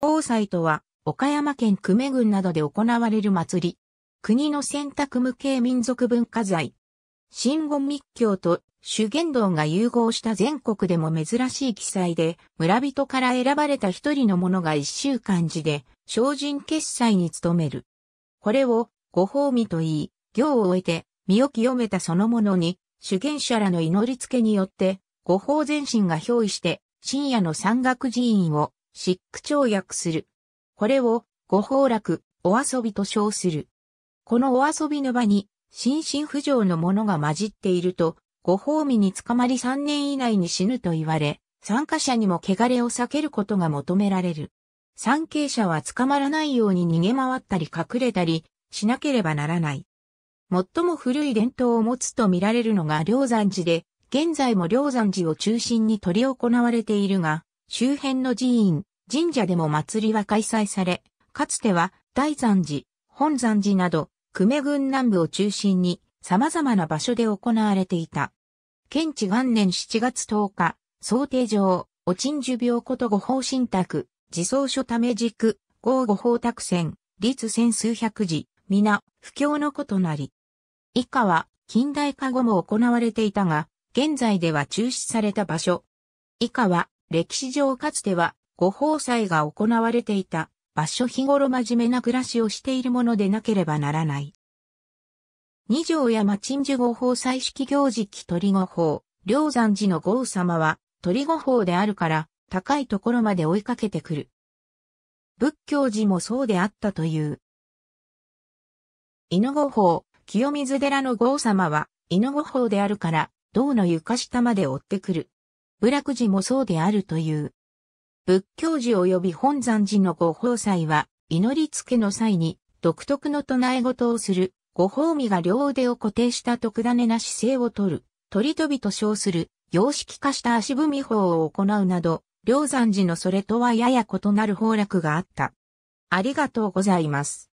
王祭とは、岡山県久米郡などで行われる祭り。国の選択無形民族文化財。新言密教と修験道が融合した全国でも珍しい記載で、村人から選ばれた一人の者が一週間時で、精進決済に努める。これを、ご褒美と言い、行を終えて、身を清めたその者に、修験者らの祈り付けによって、ご法全身が憑依して、深夜の山岳寺院をシック跳躍する。これを、ご放楽、お遊びと称する。このお遊びの場に、心身不上の者が混じっていると、ご褒美に捕まり3年以内に死ぬと言われ、参加者にも汚れを避けることが求められる。参詣者は捕まらないように逃げ回ったり隠れたりしなければならない。最も古い伝統を持つと見られるのが霊山寺で、現在も霊山寺を中心に取り行われているが、周辺の寺院、神社でも祭りは開催され、かつては大山寺、本山寺など、久米郡南部を中心に様々な場所で行われていた。県知元年7月10日、想定上、お鎮守病ことご法信託、自走書ため軸、合ご法託船、立千数百字、皆、不況のことなり。以下は、近代化後も行われていたが、現在では中止された場所。以下は、歴史上かつては、ご法祭が行われていた場所日頃真面目な暮らしをしているものでなければならない。二条山鎮守護法祭式行事期鳥ご法、梁山寺の豪様は鳥ご法であるから高いところまで追いかけてくる。仏教寺もそうであったという。犬ご法、清水寺の豪様は犬ご法であるから銅の床下まで追ってくる。部落寺もそうであるという。仏教寺及び本山寺のご法祭は、祈り付けの際に、独特の唱え事をする、ご法味が両腕を固定した特ダネな姿勢をとる、鳥飛びと称する、様式化した足踏み法を行うなど、両山寺のそれとはやや異なる法楽があった。ありがとうございます。